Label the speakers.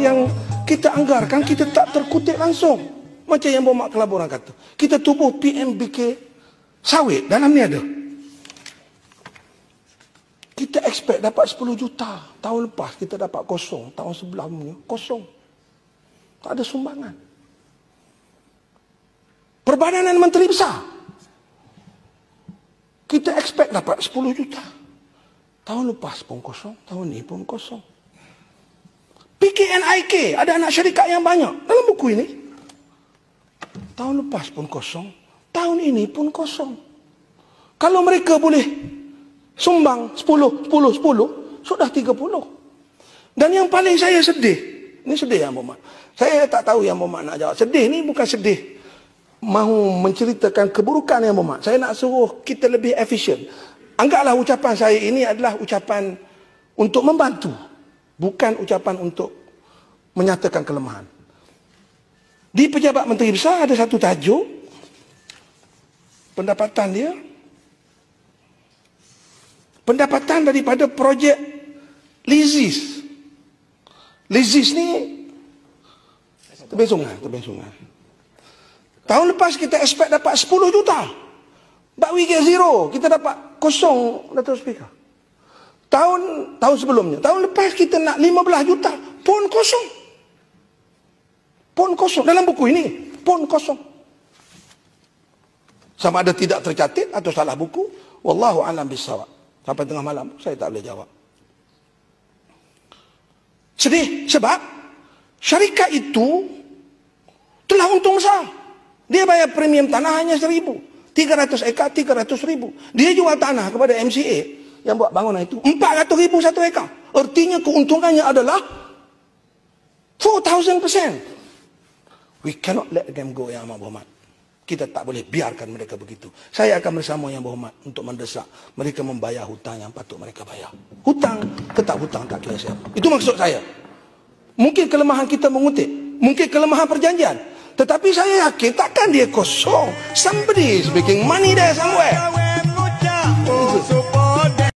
Speaker 1: yang kita anggarkan kita tak terkutip langsung macam yang bomak kelabu orang kata kita tubuh PMBK sawit dalam ni ada kita expect dapat 10 juta tahun lepas kita dapat kosong tahun ni kosong tak ada sumbangan perbadanan menteri besar kita expect dapat 10 juta tahun lepas pun kosong tahun ni pun kosong PKNIK ada anak syarikat yang banyak dalam buku ini. Tahun lepas pun kosong, tahun ini pun kosong. Kalau mereka boleh sumbang 10, 10, 10, sudah 30. Dan yang paling saya sedih, ini sedih yang Muhammad. Saya tak tahu yang Muhammad nak jawab. Sedih ini bukan sedih mahu menceritakan keburukan yang Muhammad. Saya nak suruh kita lebih efisien. Anggaplah ucapan saya ini adalah ucapan untuk membantu. Bukan ucapan untuk menyatakan kelemahan. Di pejabat menteri besar ada satu tajuk pendapatan dia pendapatan daripada projek Lizis. Lizis ni tepi sungai, tepi sungai. Tahun lepas kita expect dapat 10 juta. But we get zero. Kita dapat kosong, Dato' Speaker. Tahun tahun sebelumnya. Tahun lepas kita nak 15 juta pun kosong. Pun kosong. Dalam buku ini, pun kosong. Sama ada tidak tercatat atau salah buku. Wallahu alam bisawak. Sampai tengah malam, saya tak boleh jawab. Sedih. Sebab syarikat itu telah untung besar. Dia bayar premium tanah hanya seribu. 300 ekar, 300 ribu. Dia jual tanah kepada MCA yang buat bangunan itu. 400 ribu satu ekar. Artinya keuntungannya adalah 4,000 persen. We cannot let them go, Yang Amat Berhormat. Kita tak boleh biarkan mereka begitu. Saya akan bersama Yang Berhormat untuk mendesak mereka membayar hutang yang patut mereka bayar. Hutang tetap hutang tak kira siapa. Itu maksud saya. Mungkin kelemahan kita mengutip. Mungkin kelemahan perjanjian. Tetapi saya yakin takkan dia kosong. Somebody is making money there somewhere. Oh,